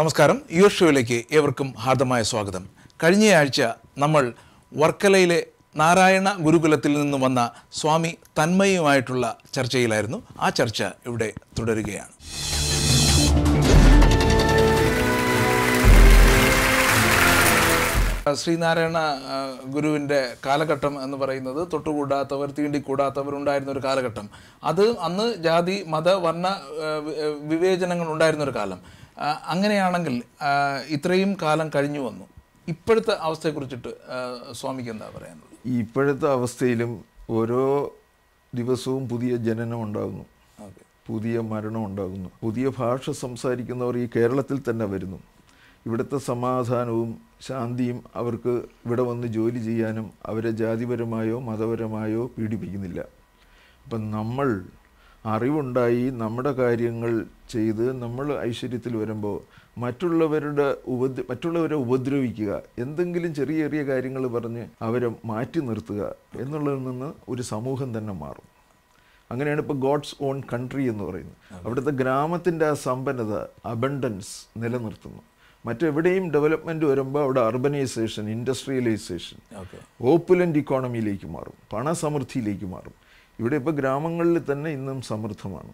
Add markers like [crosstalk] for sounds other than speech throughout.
നമസ്കാരം യു ഷോയിലേക്ക് ഏവർക്കും ഹാർദമായ സ്വാഗതം കഴിഞ്ഞയാഴ്ച നമ്മൾ വർക്കലയിലെ നാരായണ ഗുരുകുലത്തിൽ നിന്ന് വന്ന സ്വാമി തന്മയുമായിട്ടുള്ള ചർച്ചയിലായിരുന്നു ആ ചർച്ച ഇവിടെ തുടരുകയാണ് ശ്രീനാരായണ ഗുരുവിൻ്റെ കാലഘട്ടം എന്ന് പറയുന്നത് തൊട്ടുകൂടാത്തവർ തീണ്ടിക്കൂടാത്തവരുണ്ടായിരുന്ന ഒരു കാലഘട്ടം അത് അന്ന് ജാതി മത വർണ്ണ വിവേചനങ്ങൾ ഉണ്ടായിരുന്ന ഒരു കാലം അങ്ങനെയാണെങ്കിൽ ഇത്രയും കാലം കഴിഞ്ഞു വന്നു ഇപ്പോഴത്തെ അവസ്ഥയെക്കുറിച്ചിട്ട് സ്വാമിക്ക് എന്താ പറയാനുള്ളത് ഇപ്പോഴത്തെ അവസ്ഥയിലും ഓരോ ദിവസവും പുതിയ ജനനം ഉണ്ടാകുന്നു പുതിയ മരണം ഉണ്ടാകുന്നു പുതിയ ഭാഷ സംസാരിക്കുന്നവർ ഈ കേരളത്തിൽ തന്നെ വരുന്നു ഇവിടുത്തെ സമാധാനവും ശാന്തിയും അവർക്ക് ഇവിടെ വന്ന് ജോലി ചെയ്യാനും അവരെ ജാതിപരമായോ മതപരമായോ പീഡിപ്പിക്കുന്നില്ല അപ്പം നമ്മൾ അറിവുണ്ടായി നമ്മുടെ കാര്യങ്ങൾ ചെയ്ത് നമ്മൾ ഐശ്വര്യത്തിൽ വരുമ്പോൾ മറ്റുള്ളവരുടെ ഉപദ്ര മറ്റുള്ളവരെ ഉപദ്രവിക്കുക എന്തെങ്കിലും ചെറിയ ചെറിയ കാര്യങ്ങൾ പറഞ്ഞ് അവരെ മാറ്റി നിർത്തുക എന്നുള്ളതിൽ നിന്ന് ഒരു സമൂഹം തന്നെ മാറും അങ്ങനെയാണ് ഇപ്പോൾ ഗോഡ്സ് ഓൺ കൺട്രി എന്ന് പറയുന്നത് അവിടുത്തെ ഗ്രാമത്തിൻ്റെ ആ സമ്പന്നത അബണ്ടൻസ് നിലനിർത്തുന്നു മറ്റെവിടെയും ഡെവലപ്മെൻറ്റ് വരുമ്പോൾ അവിടെ അർബനൈസേഷൻ ഇൻഡസ്ട്രിയലൈസേഷൻ ഓപ്പുലൻ്റ് ഇക്കോണമിയിലേക്ക് മാറും പണസമൃദ്ധിയിലേക്ക് മാറും ഇവിടെ ഇപ്പോൾ ഗ്രാമങ്ങളിൽ തന്നെ ഇന്നും സമൃദ്ധമാണ്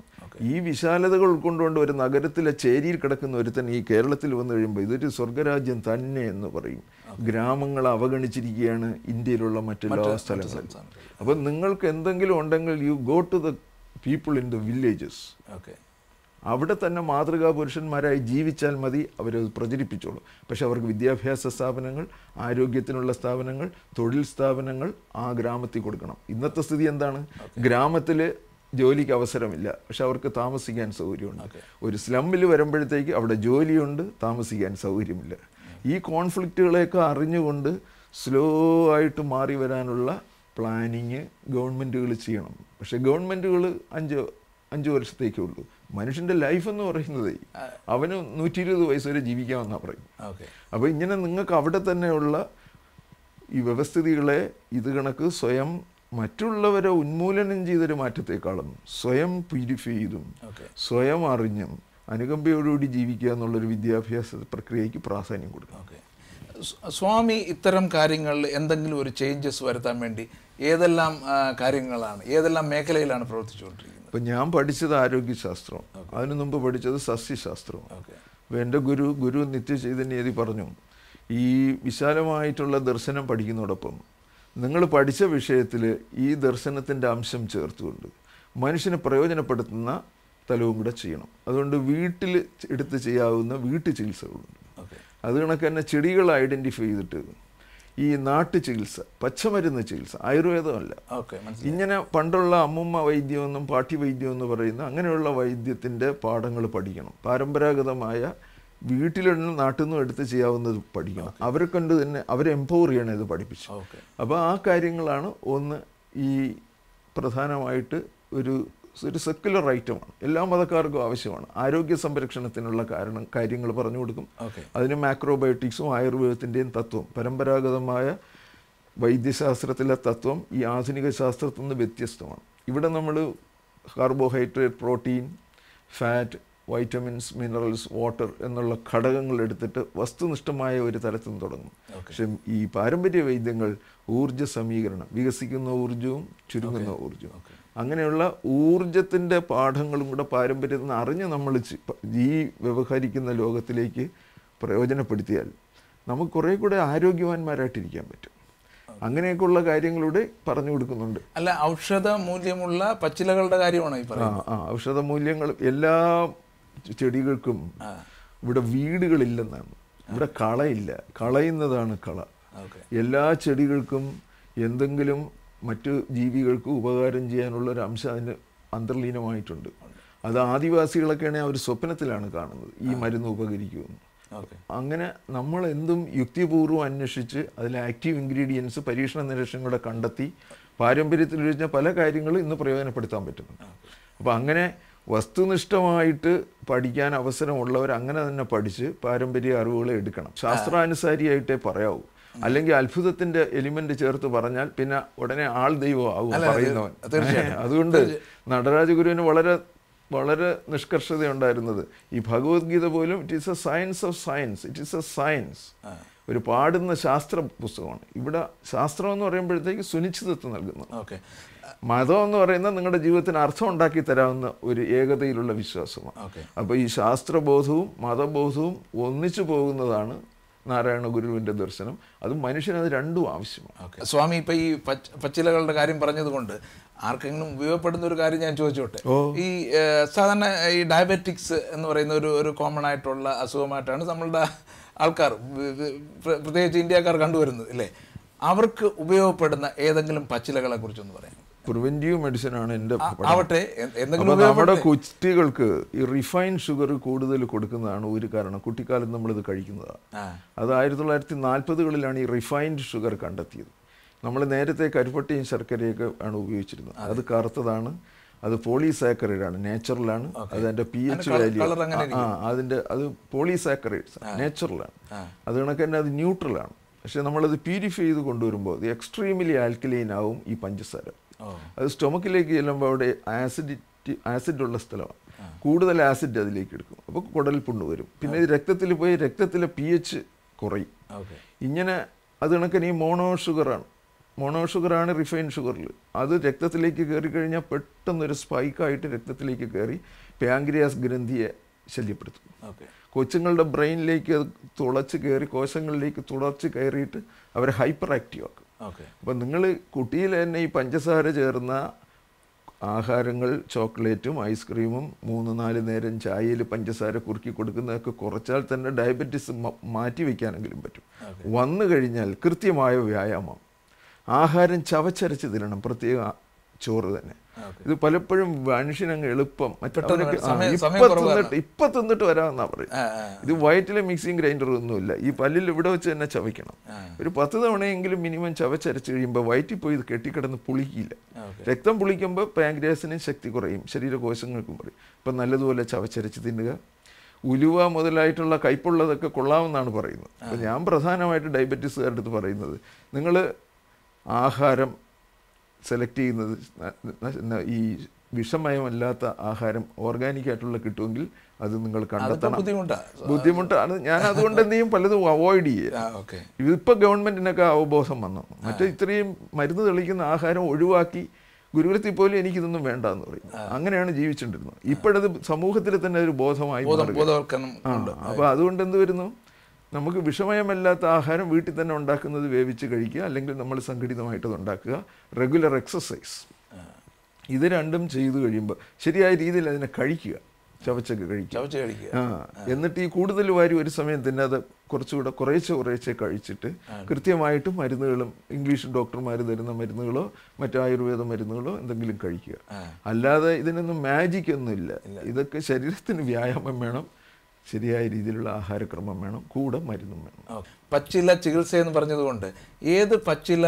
ഈ വിശാലതകൾ ഉൾക്കൊണ്ടുകൊണ്ട് ഒരു നഗരത്തിലെ ചേരിയിൽ കിടക്കുന്ന ഒരുത്തൻ ഈ കേരളത്തിൽ വന്നു കഴിയുമ്പോൾ ഇതൊരു സ്വർഗരാജ്യം തന്നെ എന്ന് പറയും ഗ്രാമങ്ങൾ അവഗണിച്ചിരിക്കുകയാണ് ഇന്ത്യയിലുള്ള മറ്റെല്ലാ സ്ഥലങ്ങളിൽ അപ്പം നിങ്ങൾക്ക് എന്തെങ്കിലും ഉണ്ടെങ്കിൽ you go to the people in the villages okay അവിടെ തന്നെ മാതൃകാ പുരുഷന്മാരായി ജീവിച്ചാൽ മതി അവരത് പ്രചരിപ്പിച്ചോളൂ പക്ഷെ അവർക്ക് വിദ്യാഭ്യാസ സ്ഥാപനങ്ങൾ ആരോഗ്യത്തിനുള്ള സ്ഥാപനങ്ങൾ തൊഴിൽ സ്ഥാപനങ്ങൾ ആ ഗ്രാമത്തിൽ കൊടുക്കണം ഇന്നത്തെ സ്ഥിതി എന്താണ് ഗ്രാമത്തിൽ ജോലിക്ക് അവസരമില്ല പക്ഷെ അവർക്ക് താമസിക്കാൻ സൗകര്യമുണ്ട് ഒരു സ്ലമ്മിൽ വരുമ്പോഴത്തേക്ക് അവിടെ ജോലിയുണ്ട് താമസിക്കാൻ സൗകര്യമില്ല ഈ കോൺഫ്ലിക്റ്റുകളെയൊക്കെ അറിഞ്ഞുകൊണ്ട് സ്ലോ ആയിട്ട് മാറി വരാനുള്ള പ്ലാനിങ് ഗവൺമെൻറ്റുകൾ ചെയ്യണം പക്ഷേ ഗവൺമെൻറ്റുകൾ അഞ്ചോ അഞ്ചു വർഷത്തേക്കേ ഉള്ളൂ മനുഷ്യൻ്റെ ലൈഫ് എന്ന് പറയുന്നത് അവന് നൂറ്റി ഇരുപത് വയസ്സ് വരെ ജീവിക്കാമെന്നാണ് പറയും അപ്പോൾ ഇങ്ങനെ നിങ്ങൾക്ക് അവിടെ തന്നെയുള്ള ഈ വ്യവസ്ഥിതികളെ ഇത് കണക്ക് സ്വയം മറ്റുള്ളവരെ ഉന്മൂലനം ചെയ്തൊരു മാറ്റത്തെക്കാളും സ്വയം പ്യൂരിഫൈ ചെയ്തും സ്വയം അറിഞ്ഞും അനുകമ്പയോടുകൂടി ജീവിക്കുക എന്നുള്ളൊരു വിദ്യാഭ്യാസ പ്രക്രിയയ്ക്ക് പ്രാധാന്യം കൊടുക്കും സ്വാമി ഇത്തരം കാര്യങ്ങളിൽ എന്തെങ്കിലും ഒരു ചേഞ്ചസ് വരുത്താൻ വേണ്ടി ഏതെല്ലാം കാര്യങ്ങളാണ് ഏതെല്ലാം മേഖലയിലാണ് പ്രവർത്തിച്ചുകൊണ്ടിരിക്കുന്നത് ഇപ്പം ഞാൻ പഠിച്ചത് ആരോഗ്യശാസ്ത്രം അതിനു മുമ്പ് പഠിച്ചത് സസ്യശാസ്ത്രം അപ്പോൾ എൻ്റെ ഗുരു ഗുരു നിത്യചൈതന്യതി പറഞ്ഞു ഈ വിശാലമായിട്ടുള്ള ദർശനം പഠിക്കുന്നതോടൊപ്പം നിങ്ങൾ പഠിച്ച വിഷയത്തിൽ ഈ ദർശനത്തിൻ്റെ അംശം ചേർത്തുകൊണ്ട് മനുഷ്യനെ പ്രയോജനപ്പെടുത്തുന്ന തലവും കൂടെ ചെയ്യണം അതുകൊണ്ട് വീട്ടിൽ എടുത്ത് ചെയ്യാവുന്ന വീട്ടു ചികിത്സകളുണ്ട് അത് കണക്ക് തന്നെ ചെടികൾ ഐഡൻറ്റിഫൈ ചെയ്തിട്ട് ഈ നാട്ടു ചികിത്സ പച്ചമരുന്ന് ചികിത്സ ആയുർവേദമല്ല ഇങ്ങനെ പണ്ടുള്ള അമ്മുമ്മ വൈദ്യമെന്നും പാഠ്യവൈദ്യം എന്ന് പറയുന്ന അങ്ങനെയുള്ള വൈദ്യത്തിൻ്റെ പാഠങ്ങൾ പഠിക്കണം പരമ്പരാഗതമായ വീട്ടിലുള്ള നാട്ടിൽ നിന്നും എടുത്ത് ചെയ്യാവുന്നത് പഠിക്കണം അവരെ കൊണ്ട് തന്നെ അവരെ എംപവർ ചെയ്യണം ഇത് പഠിപ്പിച്ചു അപ്പോൾ ആ കാര്യങ്ങളാണ് ഒന്ന് ഈ പ്രധാനമായിട്ട് ഒരു ഒരു സെക്കുലർ റൈറ്റുമാണ് എല്ലാ മതക്കാർക്കും ആവശ്യമാണ് ആരോഗ്യ സംരക്ഷണത്തിനുള്ള കാരണം കാര്യങ്ങൾ പറഞ്ഞു കൊടുക്കും അതിന് മാക്രോബയോട്ടിക്സും ആയുർവേദത്തിൻ്റെയും തത്വം പരമ്പരാഗതമായ വൈദ്യശാസ്ത്രത്തിലെ തത്വം ഈ ആധുനിക ശാസ്ത്രത്തിൽ നിന്ന് വ്യത്യസ്തമാണ് ഇവിടെ നമ്മൾ carbohydrate protein fat vitamins minerals water എന്നുള്ള ഘടകങ്ങൾ എടുത്തിട്ട് വസ്തുനിഷ്ഠമായ ഒരു തലത്തിൽ നിന്ന് തുടങ്ങും പക്ഷെ ഈ പാരമ്പര്യ വൈദ്യങ്ങൾ ഊർജ്ജ സമീകരണം വികസിക്കുന്ന ഊർജ്ജവും ചുരുങ്ങുന്ന ഊർജ്ജവും അങ്ങനെയുള്ള ഊർജത്തിൻ്റെ പാഠങ്ങളും കൂടെ പാരമ്പര്യത്തിൽ നിന്ന് അറിഞ്ഞ് നമ്മൾ ഈ വ്യവഹരിക്കുന്ന ലോകത്തിലേക്ക് പ്രയോജനപ്പെടുത്തിയാൽ നമുക്ക് കുറെ കൂടെ ആരോഗ്യവാന്മാരായിട്ടിരിക്കാൻ പറ്റും അങ്ങനെയൊക്കെയുള്ള കാര്യങ്ങളൂടെ പറഞ്ഞു കൊടുക്കുന്നുണ്ട് അല്ല ഔഷധ മൂല്യമുള്ള പച്ചിലകളുടെ കാര്യമാണ് ആ ഔഷധ മൂല്യങ്ങൾ എല്ലാ ചെടികൾക്കും ഇവിടെ വീടുകളില്ലെന്നാണ് ഇവിടെ കളയില്ല കളയുന്നതാണ് കള എല്ലാ ചെടികൾക്കും എന്തെങ്കിലും മറ്റ് ജീവികൾക്ക് ഉപകാരം ചെയ്യാനുള്ള ഒരു അംശം അതിന് അന്തർലീനമായിട്ടുണ്ട് അത് ആദിവാസികളൊക്കെയാണെങ്കിൽ അവർ സ്വപ്നത്തിലാണ് കാണുന്നത് ഈ മരുന്ന് ഉപകരിക്കുമെന്ന് അങ്ങനെ നമ്മൾ എന്തും യുക്തിപൂർവ്വം അന്വേഷിച്ച് അതിൽ ആക്റ്റീവ് ഇൻഗ്രീഡിയൻസ് പരീക്ഷണ നിരീക്ഷണം കൂടെ കണ്ടെത്തി പാരമ്പര്യത്തിൽ ഒഴിഞ്ഞ പല കാര്യങ്ങളും ഇന്ന് പ്രയോജനപ്പെടുത്താൻ പറ്റുന്നുണ്ട് അപ്പോൾ അങ്ങനെ വസ്തുനിഷ്ഠമായിട്ട് പഠിക്കാൻ അവസരമുള്ളവർ അങ്ങനെ തന്നെ പഠിച്ച് പാരമ്പര്യ അറിവുകളെ എടുക്കണം ശാസ്ത്രാനുസാരിയായിട്ടേ പറയാവൂ അല്ലെങ്കിൽ അത്ഭുതത്തിന്റെ എലിമെന്റ് ചേർത്ത് പറഞ്ഞാൽ പിന്നെ ഉടനെ ആൾ ദൈവമാവും പറയുന്നവൻ [laughs] അതുകൊണ്ട് നടരാജഗുരുവിന് വളരെ വളരെ നിഷ്കർഷതയുണ്ടായിരുന്നത് ഈ ഭഗവത്ഗീത പോലും it is a science of science it is a science ഒരു പാടുന്ന ശാസ്ത്ര പുസ്തകമാണ് ഇവിടെ ശാസ്ത്രം എന്ന് പറയുമ്പോഴത്തേക്ക് സുനിശ്ചിതത്വം നൽകുന്നു മതം എന്ന് പറയുന്നത് നിങ്ങളുടെ ജീവിതത്തിന് അർത്ഥം ഉണ്ടാക്കി തരാവുന്ന ഒരു ഏകതയിലുള്ള വിശ്വാസമാണ് അപ്പോൾ ഈ ശാസ്ത്രബോധവും മതബോധവും ഒന്നിച്ചു പോകുന്നതാണ് നാരായണ ഗുരുവിൻ്റെ ദർശനം അത് മനുഷ്യനത് രണ്ടും ആവശ്യമാണ് ഓക്കെ സ്വാമി ഇപ്പം ഈ പച്ചിലകളുടെ കാര്യം പറഞ്ഞതുകൊണ്ട് ആർക്കെങ്കിലും ഉപയോഗപ്പെടുന്ന ഒരു കാര്യം ഞാൻ ചോദിച്ചോട്ടെ ഈ സാധാരണ ഈ ഡയബറ്റിക്സ് എന്ന് പറയുന്ന ഒരു ഒരു കോമൺ ആയിട്ടുള്ള അസുഖമായിട്ടാണ് നമ്മളുടെ ആൾക്കാർ പ്രത്യേകിച്ച് ഇന്ത്യക്കാർ കണ്ടുവരുന്നത് ഇല്ലേ അവർക്ക് ഉപയോഗപ്പെടുന്ന ഏതെങ്കിലും പച്ചിലകളെ കുറിച്ചൊന്ന് പറയാം പ്രിവെന്റീവ് മെഡിസിൻ ആണ് എൻ്റെ ആവട്ടെ നമ്മുടെ കുട്ടികൾക്ക് ഈ റിഫൈൻഡ് ഷുഗർ കൂടുതൽ കൊടുക്കുന്നതാണ് ഒരു കാരണം നമ്മൾ നമ്മളിത് കഴിക്കുന്നതാണ് അത് ആയിരത്തി തൊള്ളായിരത്തി നാൽപ്പതുകളിലാണ് ഈ റിഫൈൻഡ് ഷുഗർ കണ്ടെത്തിയത് നമ്മൾ നേരത്തെ കരിപ്പട്ടിയും ശർക്കരയൊക്കെ ആണ് ഉപയോഗിച്ചിരുന്നത് അത് കറുത്തതാണ് അത് പോളിസാക്കറൈഡാണ് നാച്ചുറലാണ് അത് എൻ്റെ പി എച്ച് വാല്യൂ ആ അതിൻ്റെ അത് പോളിസാക്കറൈഡ്സ് നാച്ചുറലാണ് അത് കണക്ക് തന്നെ അത് ന്യൂട്രലാണ് പക്ഷേ നമ്മളത് പ്യൂരിഫൈ ചെയ്ത് കൊണ്ടുവരുമ്പോൾ എക്സ്ട്രീമിലി ആൽക്കലൈൻ ആവും ഈ പഞ്ചസാര അത് സ്റ്റൊമക്കിലേക്ക് ചെല്ലുമ്പോൾ അവിടെ ആസിഡിറ്റി ആസിഡുള്ള സ്ഥലമാണ് കൂടുതൽ ആസിഡ് അതിലേക്ക് എടുക്കും അപ്പോൾ കുടലിൽ പുണ്ണ് വരും പിന്നെ രക്തത്തിൽ പോയി രക്തത്തിലെ പി എച്ച് കുറയും ഇങ്ങനെ അത് കണക്കിന് ഈ മോണോ ഷുഗറാണ് മോണോ ഷുഗറാണ് റിഫൈൻഡ് ഷുഗറിൽ അത് രക്തത്തിലേക്ക് കയറി കഴിഞ്ഞാൽ പെട്ടെന്നൊരു സ്പൈക്കായിട്ട് രക്തത്തിലേക്ക് കയറി പാങ്ക്രിയാസ് ഗ്രന്ഥിയെ ശല്യപ്പെടുത്തും കൊച്ചുങ്ങളുടെ ബ്രെയിനിലേക്ക് അത് തുളച്ച് കയറി കോശങ്ങളിലേക്ക് തുളച്ച് കയറിയിട്ട് അവരെ ഹൈപ്പർ ആക്റ്റീവ് ആക്കും അപ്പം നിങ്ങൾ കുട്ടിയിൽ തന്നെ ഈ പഞ്ചസാര ചേർന്ന ആഹാരങ്ങൾ ചോക്ലേറ്റും ഐസ്ക്രീമും മൂന്ന് നാല് നേരം ചായയിൽ പഞ്ചസാര കുറുക്കി കൊടുക്കുന്നതൊക്കെ കുറച്ചാൽ തന്നെ ഡയബറ്റീസ് മാറ്റി വയ്ക്കാനെങ്കിലും പറ്റും വന്നു കഴിഞ്ഞാൽ കൃത്യമായ വ്യായാമം ആഹാരം ചവച്ചരച്ച് തിരണം പ്രത്യേക ചോറ് തന്നെ ഇത് പലപ്പോഴും മനുഷ്യനങ്ങ് എളുപ്പം ഇപ്പൊ ഇപ്പൊ തിന്നിട്ട് വരാമെന്നാ പറയും ഇത് വയറ്റിലെ മിക്സിങ് ഗ്രൈൻഡർ ഒന്നുമില്ല ഈ പല്ലിൽ ഇവിടെ വെച്ച് തന്നെ ചവയ്ക്കണം ഒരു പത്ത് തവണയെങ്കിലും മിനിമം ചവച്ചരച്ച് കഴിയുമ്പോൾ വയറ്റിൽ പോയി ഇത് കെട്ടിക്കിടന്ന് പുളിക്കില്ല രക്തം പുളിക്കുമ്പോൾ പാങ്ക്രിയാസിനും ശക്തി കുറയും ശരീരകോശങ്ങൾക്കും കുറയും ഇപ്പം നല്ലതുപോലെ ചവച്ചരച്ച് തിന്നുക ഉലുവ മുതലായിട്ടുള്ള കയ്പുള്ളതൊക്കെ കൊള്ളാമെന്നാണ് പറയുന്നത് ഞാൻ പ്രധാനമായിട്ട് ഡയബറ്റീസുകാരുടെ അടുത്ത് പറയുന്നത് നിങ്ങൾ ആഹാരം സെലക്ട് ചെയ്യുന്നത് ഈ വിഷമയമല്ലാത്ത ആഹാരം ഓർഗാനിക് ആയിട്ടുള്ള കിട്ടുമെങ്കിൽ അത് നിങ്ങൾ കണ്ടെത്തണം ബുദ്ധിമുട്ടാണ് ബുദ്ധിമുട്ടാണ് ഞാൻ അതുകൊണ്ട് എന്ത് പലതും അവോയ്ഡ് ചെയ്യുക ഇതിപ്പോ ഗവൺമെന്റിനൊക്കെ അവബോധം വന്നു മറ്റേ ഇത്രയും മരുന്ന് തെളിക്കുന്ന ആഹാരം ഒഴിവാക്കി ഗുരുകുലത്തിൽ പോലും എനിക്കിതൊന്നും വേണ്ട എന്ന് പറയും അങ്ങനെയാണ് ജീവിച്ചിട്ടിരുന്നത് ഇപ്പോഴത് സമൂഹത്തിൽ തന്നെ ഒരു ബോധമായി അപ്പൊ അതുകൊണ്ട് എന്ത് വരുന്നു നമുക്ക് വിഷമയമല്ലാത്ത ആഹാരം വീട്ടിൽ തന്നെ ഉണ്ടാക്കുന്നത് വേവിച്ച് കഴിക്കുക അല്ലെങ്കിൽ നമ്മൾ സംഘടിതമായിട്ടത് ഉണ്ടാക്കുക റെഗുലർ എക്സസൈസ് ഇത് രണ്ടും ചെയ്തു കഴിയുമ്പോൾ ശരിയായ രീതിയിൽ അതിനെ കഴിക്കുക ചവച്ചൊക്കെ കഴിക്കുക ചവച്ച് കഴിക്കുക ആ എന്നിട്ട് ഈ കൂടുതൽ വാരി ഒരു സമയം തന്നെ അത് കുറച്ചുകൂടെ കുറേശ്ശെ കുറേശ്ശെ കഴിച്ചിട്ട് കൃത്യമായിട്ട് മരുന്നുകളും ഇംഗ്ലീഷ് ഡോക്ടർമാർ തരുന്ന മരുന്നുകളോ മറ്റു ആയുർവേദ മരുന്നുകളോ എന്തെങ്കിലും കഴിക്കുക അല്ലാതെ ഇതിനൊന്നും മാജിക് ഇല്ല ഇതൊക്കെ ശരീരത്തിന് വ്യായാമം വേണം ശരിയായ രീതിയിലുള്ള ആഹാരക്രമം വേണം കൂടെ മരുന്നും വേണം പച്ചില ചികിത്സ എന്ന് പറഞ്ഞതുകൊണ്ട് ഏത് പച്ചില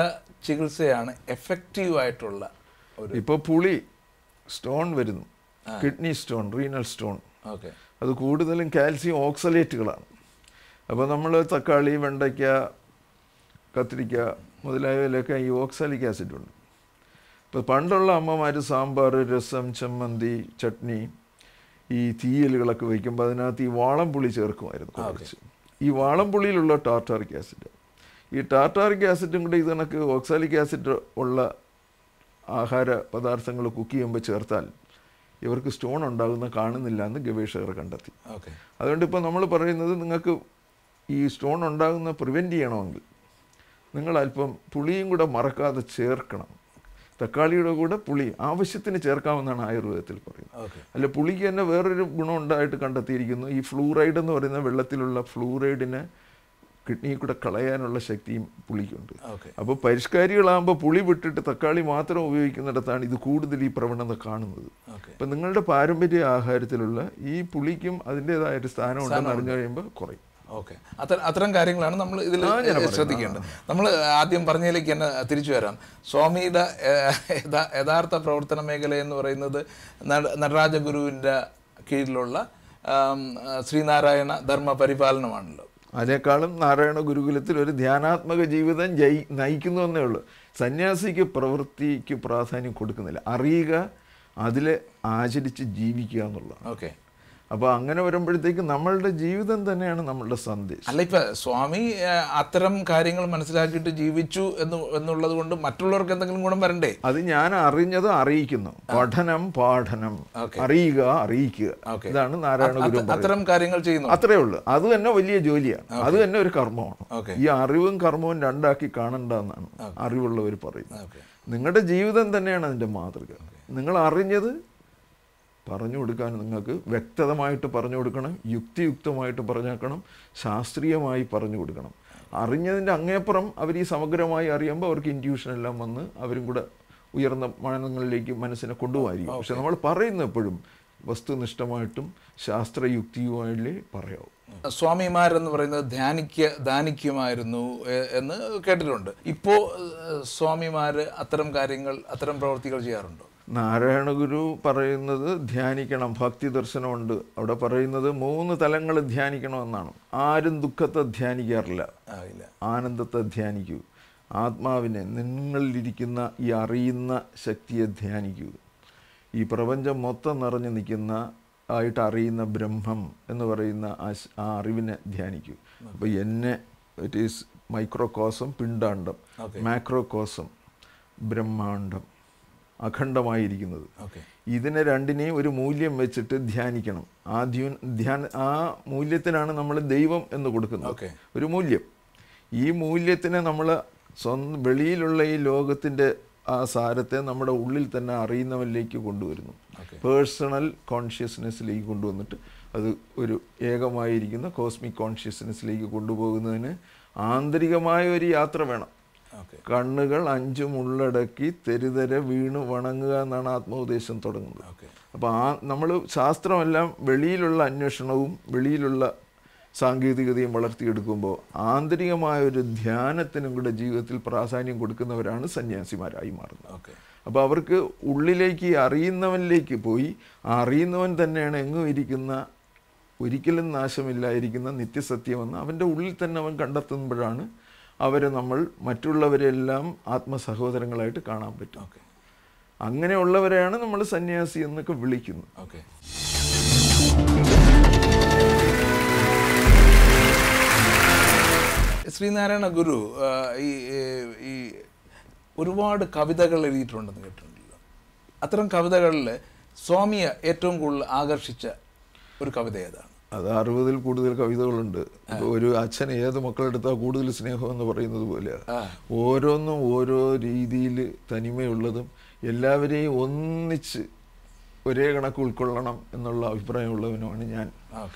ചികിത്സയാണ് എഫക്റ്റീവായിട്ടുള്ള ഇപ്പോൾ പുളി സ്റ്റോൺ വരുന്നു കിഡ്നി സ്റ്റോൺ റീനൽ സ്റ്റോൺ അത് കൂടുതലും കാൽസ്യം ഓക്സലേറ്റുകളാണ് അപ്പോൾ നമ്മൾ തക്കാളി വെണ്ടയ്ക്ക കത്തിരിക്ക മുതലായവയിലൊക്കെ ഈ ഓക്സാലിക് ആസിഡ് ഉണ്ട് ഇപ്പോൾ പണ്ടുള്ള അമ്മമാർ സാമ്പാർ രസം ചമ്മന്തി ചട്നി ഈ തീയലുകളൊക്കെ വയ്ക്കുമ്പോൾ അതിനകത്ത് ഈ പുളി ചേർക്കുമായിരുന്നു കുറച്ച് ഈ പുളിയിലുള്ള ടാർട്ടാറിക് ആസിഡ് ഈ ടാർട്ടാറിക് ആസിഡും കൂടി ഇത് കണക്ക് ഓക്സാലിക് ആസിഡ് ഉള്ള ആഹാര പദാർത്ഥങ്ങൾ കുക്ക് ചെയ്യുമ്പോൾ ചേർത്താൽ ഇവർക്ക് സ്റ്റോൺ ഉണ്ടാകുന്ന കാണുന്നില്ല എന്ന് ഗവേഷകർ കണ്ടെത്തി അതുകൊണ്ട് ഇപ്പോൾ നമ്മൾ പറയുന്നത് നിങ്ങൾക്ക് ഈ സ്റ്റോൺ ഉണ്ടാകുന്ന പ്രിവെൻറ്റ് ചെയ്യണമെങ്കിൽ നിങ്ങൾ അല്പം പുളിയും കൂടെ മറക്കാതെ ചേർക്കണം തക്കാളിയുടെ കൂടെ പുളി ആവശ്യത്തിന് ചേർക്കാമെന്നാണ് ആയുർവേദത്തിൽ പറയുന്നത് അല്ല പുളിക്ക് തന്നെ വേറൊരു ഗുണം ഉണ്ടായിട്ട് കണ്ടെത്തിയിരിക്കുന്നു ഈ ഫ്ലൂറൈഡ് എന്ന് പറയുന്ന വെള്ളത്തിലുള്ള ഫ്ലൂറൈഡിനെ കിഡ്നിയിൽ കൂടെ കളയാനുള്ള ശക്തിയും പുളിക്കുണ്ട് അപ്പോൾ പരിഷ്കാരികളാകുമ്പോൾ പുളി വിട്ടിട്ട് തക്കാളി മാത്രം ഉപയോഗിക്കുന്നിടത്താണ് ഇത് കൂടുതൽ ഈ പ്രവണത കാണുന്നത് അപ്പം നിങ്ങളുടെ പാരമ്പര്യ ആഹാരത്തിലുള്ള ഈ പുളിക്കും അതിൻ്റെതായ ഒരു സ്ഥാനം ഉണ്ടെന്ന് അറിഞ്ഞു കഴിയുമ്പോൾ കുറയും ഓക്കെ അത്തരം അത്തരം കാര്യങ്ങളാണ് നമ്മൾ ഇതിൽ ശ്രദ്ധിക്കേണ്ടത് നമ്മൾ ആദ്യം പറഞ്ഞതിലേക്ക് തന്നെ തിരിച്ചു വരാം സ്വാമിയുടെ യഥാർത്ഥ പ്രവർത്തന മേഖല എന്ന് പറയുന്നത് നടരാജഗുരുവിൻ്റെ കീഴിലുള്ള ശ്രീനാരായണ ധർമ്മ പരിപാലനമാണല്ലോ അതിനേക്കാളും നാരായണ ഗുരുകുലത്തിൽ ഒരു ധ്യാനാത്മക ജീവിതം ജയി നയിക്കുന്നു എന്നേ ഉള്ളൂ സന്യാസിക്ക് പ്രവൃത്തിക്ക് പ്രാധാന്യം കൊടുക്കുന്നില്ല അറിയുക അതിൽ ആചരിച്ച് ജീവിക്കുക എന്നുള്ളതാണ് ഓക്കെ അപ്പോൾ അങ്ങനെ വരുമ്പോഴത്തേക്ക് നമ്മളുടെ ജീവിതം തന്നെയാണ് നമ്മളുടെ സന്ദേശം അല്ല ഇപ്പം സ്വാമി അത്തരം കാര്യങ്ങൾ മനസ്സിലാക്കിയിട്ട് ജീവിച്ചു എന്ന് എന്നുള്ളത് കൊണ്ട് മറ്റുള്ളവർക്ക് എന്തെങ്കിലും ഗുണം വരണ്ടേ അത് ഞാൻ അറിഞ്ഞത് അറിയിക്കുന്നു പഠനം പാഠനം അറിയുക അറിയിക്കുക ഇതാണ് നാരായണ ഗുരു അത്തരം കാര്യങ്ങൾ ചെയ്യുന്നു അത്രേ ഉള്ളൂ അത് തന്നെ വലിയ ജോലിയാണ് അത് തന്നെ ഒരു കർമ്മമാണ് ഈ അറിവും കർമ്മവും രണ്ടാക്കി കാണണ്ടെന്നാണ് അറിവുള്ളവർ പറയുന്നത് നിങ്ങളുടെ ജീവിതം തന്നെയാണ് അതിൻ്റെ മാതൃക നിങ്ങൾ അറിഞ്ഞത് പറഞ്ഞു കൊടുക്കാൻ നിങ്ങൾക്ക് വ്യക്തതമായിട്ട് പറഞ്ഞു കൊടുക്കണം യുക്തിയുക്തമായിട്ട് പറഞ്ഞേക്കണം ശാസ്ത്രീയമായി പറഞ്ഞു കൊടുക്കണം അറിഞ്ഞതിൻ്റെ അങ്ങേപ്പുറം അവർ ഈ സമഗ്രമായി അറിയുമ്പോൾ അവർക്ക് ഇൻഡ്യൂഷൻ എല്ലാം വന്ന് അവരും കൂടെ ഉയർന്ന മാനങ്ങളിലേക്ക് മനസ്സിനെ കൊണ്ടുപോകായിരിക്കും പക്ഷെ നമ്മൾ പറയുന്ന എപ്പോഴും വസ്തുനിഷ്ഠമായിട്ടും ശാസ്ത്രയുക്തിയുമായില്ലേ പറയാവും സ്വാമിമാരെന്ന് പറയുന്നത് ധ്യാനിക്ക ദാനിക്കുമായിരുന്നു എന്ന് കേട്ടിട്ടുണ്ട് ഇപ്പോൾ സ്വാമിമാർ അത്തരം കാര്യങ്ങൾ അത്തരം പ്രവൃത്തികൾ ചെയ്യാറുണ്ടോ നാരായണഗുരു പറയുന്നത് ധ്യാനിക്കണം ഭക്തി ദർശനമുണ്ട് അവിടെ പറയുന്നത് മൂന്ന് തലങ്ങൾ ധ്യാനിക്കണമെന്നാണ് ആരും ദുഃഖത്തെ ധ്യാനിക്കാറില്ല ആനന്ദത്തെ ധ്യാനിക്കൂ ആത്മാവിനെ നിങ്ങളിലിരിക്കുന്ന ഈ അറിയുന്ന ശക്തിയെ ധ്യാനിക്കൂ ഈ പ്രപഞ്ചം മൊത്തം നിറഞ്ഞു നിൽക്കുന്ന ആയിട്ട് അറിയുന്ന ബ്രഹ്മം എന്ന് പറയുന്ന ആ അറിവിനെ ധ്യാനിക്കൂ അപ്പോൾ എന്നെ ഇറ്റ് ഈസ് മൈക്രോ കോസം പിണ്ടാണ്ടം മാക്രോ കോസം ബ്രഹ്മാണ്ടം അഖണ്ഡമായിരിക്കുന്നത് ഇതിനെ രണ്ടിനെയും ഒരു മൂല്യം വെച്ചിട്ട് ധ്യാനിക്കണം ആ ധ്യൂ ധ്യാന ആ മൂല്യത്തിനാണ് നമ്മൾ ദൈവം എന്ന് കൊടുക്കുന്നത് ഒരു മൂല്യം ഈ മൂല്യത്തിനെ നമ്മൾ സ്വന്തം വെളിയിലുള്ള ഈ ലോകത്തിൻ്റെ ആ സാരത്തെ നമ്മുടെ ഉള്ളിൽ തന്നെ അറിയുന്നവനിലേക്ക് കൊണ്ടുവരുന്നു പേഴ്സണൽ കോൺഷ്യസ്നെസ്സിലേക്ക് കൊണ്ടുവന്നിട്ട് അത് ഒരു ഏകമായിരിക്കുന്ന കോസ്മിക് കോൺഷ്യസ്നെസ്സിലേക്ക് കൊണ്ടുപോകുന്നതിന് ആന്തരികമായ ഒരു യാത്ര വേണം കണ്ണുകൾ അഞ്ചും ഉള്ളടക്കി തെരുതരെ വീണ് വണങ്ങുക എന്നാണ് ആത്മോപദേശം തുടങ്ങുന്നത് അപ്പോൾ ആ നമ്മൾ ശാസ്ത്രമെല്ലാം വെളിയിലുള്ള അന്വേഷണവും വെളിയിലുള്ള സാങ്കേതികതയും വളർത്തിയെടുക്കുമ്പോൾ ആന്തരികമായ ഒരു ധ്യാനത്തിനും കൂടെ ജീവിതത്തിൽ പ്രാധാന്യം കൊടുക്കുന്നവരാണ് സന്യാസിമാരായി മാറുന്നത് അപ്പോൾ അവർക്ക് ഉള്ളിലേക്ക് അറിയുന്നവനിലേക്ക് പോയി ആ അറിയുന്നവൻ തന്നെയാണ് എങ്ങും ഇരിക്കുന്ന ഒരിക്കലും നാശമില്ലായിരിക്കുന്ന നിത്യസത്യമെന്ന് അവൻ്റെ ഉള്ളിൽ തന്നെ അവൻ കണ്ടെത്തുമ്പോഴാണ് അവരെ നമ്മൾ മറ്റുള്ളവരെല്ലാം ആത്മസഹോദരങ്ങളായിട്ട് കാണാൻ പറ്റും ഓക്കെ അങ്ങനെയുള്ളവരെയാണ് നമ്മൾ സന്യാസി എന്നൊക്കെ വിളിക്കുന്നത് ഓക്കെ ശ്രീനാരായണ ഗുരു ഈ ഈ ഒരുപാട് കവിതകൾ എഴുതിയിട്ടുണ്ടെന്ന് കേട്ടിട്ടുണ്ടല്ലോ അത്തരം കവിതകളിൽ സ്വാമിയെ ഏറ്റവും കൂടുതൽ ആകർഷിച്ച ഒരു കവിത ഏതാണ് അത് അറുപതിൽ കൂടുതൽ കവിതകളുണ്ട് ഒരു അച്ഛൻ ഏത് മക്കളെടുത്താൽ കൂടുതൽ സ്നേഹം എന്ന് പറയുന്നത് പോലെയാണ് ഓരോന്നും ഓരോ രീതിയിൽ തനിമയുള്ളതും എല്ലാവരെയും ഒന്നിച്ച് ഒരേ കണക്ക് ഉൾക്കൊള്ളണം എന്നുള്ള അഭിപ്രായമുള്ളവനുമാണ് ഞാൻ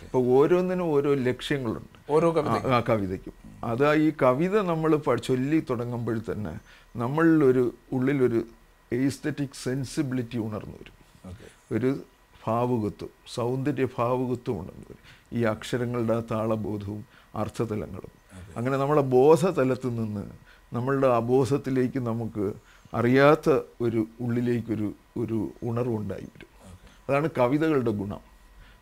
അപ്പൊ ഓരോന്നിനും ഓരോ ലക്ഷ്യങ്ങളുണ്ട് ഓരോ ആ കവിതയ്ക്കും അത് ഈ കവിത നമ്മൾ ചൊല്ലി തുടങ്ങുമ്പോൾ തന്നെ നമ്മളിലൊരു ഉള്ളിലൊരു എയ്സ്തറ്റിക് സെൻസിബിലിറ്റി ഉണർന്നു വരും ഒരു ഭാവുകത്വം സൗന്ദര്യ ഭാവുകത്വം ഉണ്ടെന്ന് പറയും ഈ അക്ഷരങ്ങളുടെ താളബോധവും അർത്ഥതലങ്ങളും അങ്ങനെ നമ്മളെ ബോധതലത്തിൽ നിന്ന് നമ്മളുടെ അബോധത്തിലേക്ക് നമുക്ക് അറിയാത്ത ഒരു ഉള്ളിലേക്കൊരു ഒരു ഉണർവുണ്ടായി വരും അതാണ് കവിതകളുടെ ഗുണം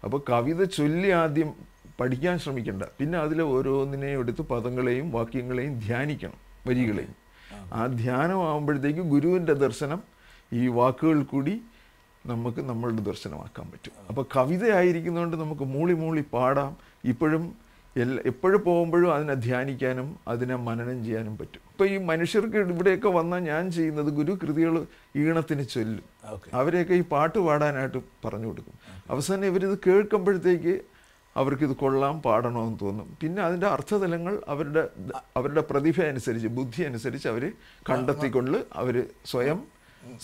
അപ്പോൾ കവിത ചൊല്ലി ആദ്യം പഠിക്കാൻ ശ്രമിക്കേണ്ട പിന്നെ അതിലെ ഓരോന്നിനെയും എടുത്ത് പദങ്ങളെയും വാക്യങ്ങളെയും ധ്യാനിക്കണം വരികളെയും ആ ധ്യാനമാകുമ്പോഴത്തേക്ക് ഗുരുവിൻ്റെ ദർശനം ഈ വാക്കുകൾ കൂടി നമുക്ക് നമ്മളുടെ ദർശനമാക്കാൻ പറ്റും അപ്പോൾ കവിതയായിരിക്കുന്നതുകൊണ്ട് നമുക്ക് മൂളി മൂളി പാടാം ഇപ്പോഴും എല്ലാ എപ്പോഴും പോകുമ്പോഴും അതിനെ ധ്യാനിക്കാനും അതിനെ മനനം ചെയ്യാനും പറ്റും ഇപ്പോൾ ഈ മനുഷ്യർക്ക് ഇവിടെയൊക്കെ വന്നാൽ ഞാൻ ചെയ്യുന്നത് കൃതികൾ ഈണത്തിന് ചൊല്ലും അവരെയൊക്കെ ഈ പാട്ട് പാടാനായിട്ട് പറഞ്ഞു കൊടുക്കും അവസാനം ഇവരിത് കേൾക്കുമ്പോഴത്തേക്ക് അവർക്കിത് കൊള്ളാം പാടണമെന്ന് തോന്നും പിന്നെ അതിൻ്റെ അർത്ഥതലങ്ങൾ അവരുടെ അവരുടെ പ്രതിഭ അനുസരിച്ച് ബുദ്ധി അനുസരിച്ച് അവർ കണ്ടെത്തിക്കൊണ്ട് അവർ സ്വയം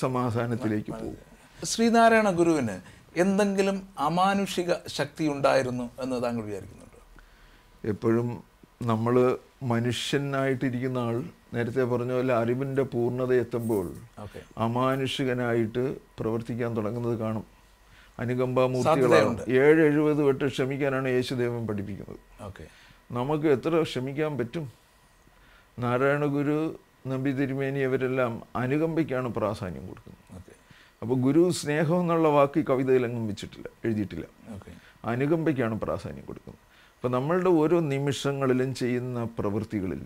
സമാധാനത്തിലേക്ക് പോകും ശ്രീനാരായണ ഗുരുവിന് എന്തെങ്കിലും അമാനുഷിക ശക്തി ഉണ്ടായിരുന്നു എന്ന് താങ്കൾ വിചാരിക്കുന്നുണ്ട് എപ്പോഴും നമ്മൾ മനുഷ്യനായിട്ടിരിക്കുന്ന ആൾ നേരത്തെ പറഞ്ഞ പോലെ അറിവിൻ്റെ പൂർണ്ണത എത്തുമ്പോൾ അമാനുഷികനായിട്ട് പ്രവർത്തിക്കാൻ തുടങ്ങുന്നത് കാണും അനുകമ്പാമൂർത്തികളാണ് ഏഴ് എഴുപത് വട്ടം ക്ഷമിക്കാനാണ് യേശുദേവൻ പഠിപ്പിക്കുന്നത് നമുക്ക് എത്ര ക്ഷമിക്കാൻ പറ്റും നാരായണ ഗുരു നമ്പി തിരുമേനി അവരെല്ലാം അനുകമ്പയ്ക്കാണ് പ്രാധാന്യം കൊടുക്കുന്നത് അപ്പോൾ ഗുരു സ്നേഹം എന്നുള്ള വാക്ക് ഈ കവിതയിൽ വെച്ചിട്ടില്ല എഴുതിയിട്ടില്ല അനുകമ്പയ്ക്കാണ് പ്രാധാന്യം കൊടുക്കുന്നത് അപ്പോൾ നമ്മളുടെ ഓരോ നിമിഷങ്ങളിലും ചെയ്യുന്ന പ്രവൃത്തികളിൽ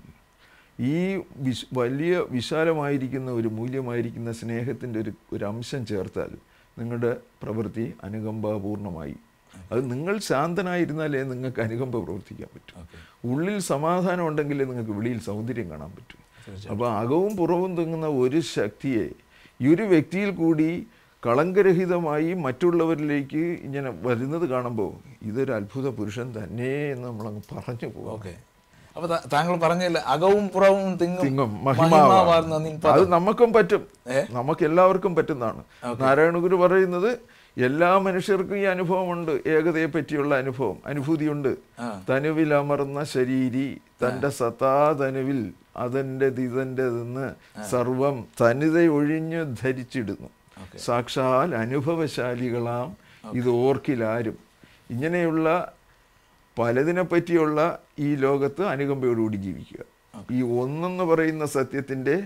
ഈ വിശ് വലിയ വിശാലമായിരിക്കുന്ന ഒരു മൂല്യമായിരിക്കുന്ന സ്നേഹത്തിൻ്റെ ഒരു ഒരു അംശം ചേർത്താൽ നിങ്ങളുടെ പ്രവൃത്തി അനുകമ്പപൂർണമായി അത് നിങ്ങൾ ശാന്തനായിരുന്നാലേ നിങ്ങൾക്ക് അനുകമ്പ പ്രവർത്തിക്കാൻ പറ്റും ഉള്ളിൽ സമാധാനം ഉണ്ടെങ്കിലേ നിങ്ങൾക്ക് വെളിയിൽ സൗന്ദര്യം കാണാൻ പറ്റും അപ്പോൾ അകവും പുറവും തിങ്ങുന്ന ഒരു ശക്തിയെ ഈ ഒരു വ്യക്തിയിൽ കൂടി കളങ്കരഹിതമായി മറ്റുള്ളവരിലേക്ക് ഇങ്ങനെ വരുന്നത് കാണുമ്പോൾ ഇതൊരു അത്ഭുത പുരുഷൻ തന്നെ എന്ന് നമ്മളങ്ങ് പറഞ്ഞു പോകും ഓക്കെ അപ്പൊ താങ്കൾ പറഞ്ഞില്ല അകവും പുറവും തിങ്ങും അത് നമുക്കും പറ്റും നമുക്ക് എല്ലാവർക്കും പറ്റുന്നതാണ് നാരായണഗുരു പറയുന്നത് എല്ലാ മനുഷ്യർക്കും ഈ അനുഭവമുണ്ട് ഏകതയെ പറ്റിയുള്ള അനുഭവം അനുഭൂതിയുണ്ട് തനുവിൽ അമർന്ന ശരീരി തൻ്റെ സത്താ തനുവിൽ അതെൻ്റെത് ഇതെൻ്റെതെന്ന് സർവം ഒഴിഞ്ഞു ധരിച്ചിടുന്നു സാക്ഷാൽ അനുഭവശാലികളാം ഇത് ഓർക്കിലാരും ഇങ്ങനെയുള്ള പലതിനെ പറ്റിയുള്ള ഈ ലോകത്ത് അനുകമ്പയോടുകൂടി ജീവിക്കുക ഈ ഒന്നെന്ന് പറയുന്ന സത്യത്തിൻ്റെ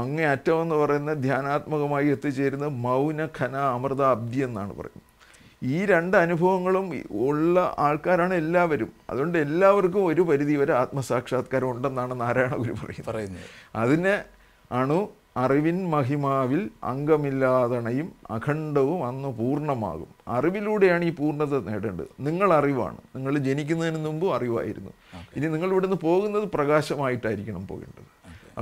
അങ്ങേ അറ്റം എന്ന് പറയുന്ന ധ്യാനാത്മകമായി എത്തിച്ചേരുന്ന ഖന അമൃത അബ്ദി എന്നാണ് പറയുന്നത് ഈ രണ്ട് അനുഭവങ്ങളും ഉള്ള ആൾക്കാരാണ് എല്ലാവരും അതുകൊണ്ട് എല്ലാവർക്കും ഒരു പരിധി വരെ ആത്മസാക്ഷാത്കാരം ഉണ്ടെന്നാണ് നാരായണ ഗുരു പറയുന്നത് അതിന് അണു അറിവിൻ മഹിമാവിൽ അംഗമില്ലാതണയും അഖണ്ഡവും അന്ന് പൂർണ്ണമാകും അറിവിലൂടെയാണ് ഈ പൂർണ്ണത നേടേണ്ടത് നിങ്ങൾ അറിവാണ് നിങ്ങൾ ജനിക്കുന്നതിന് മുമ്പും അറിവായിരുന്നു ഇനി നിങ്ങൾ ഇവിടുന്ന് പോകുന്നത് പ്രകാശമായിട്ടായിരിക്കണം പോകേണ്ടത്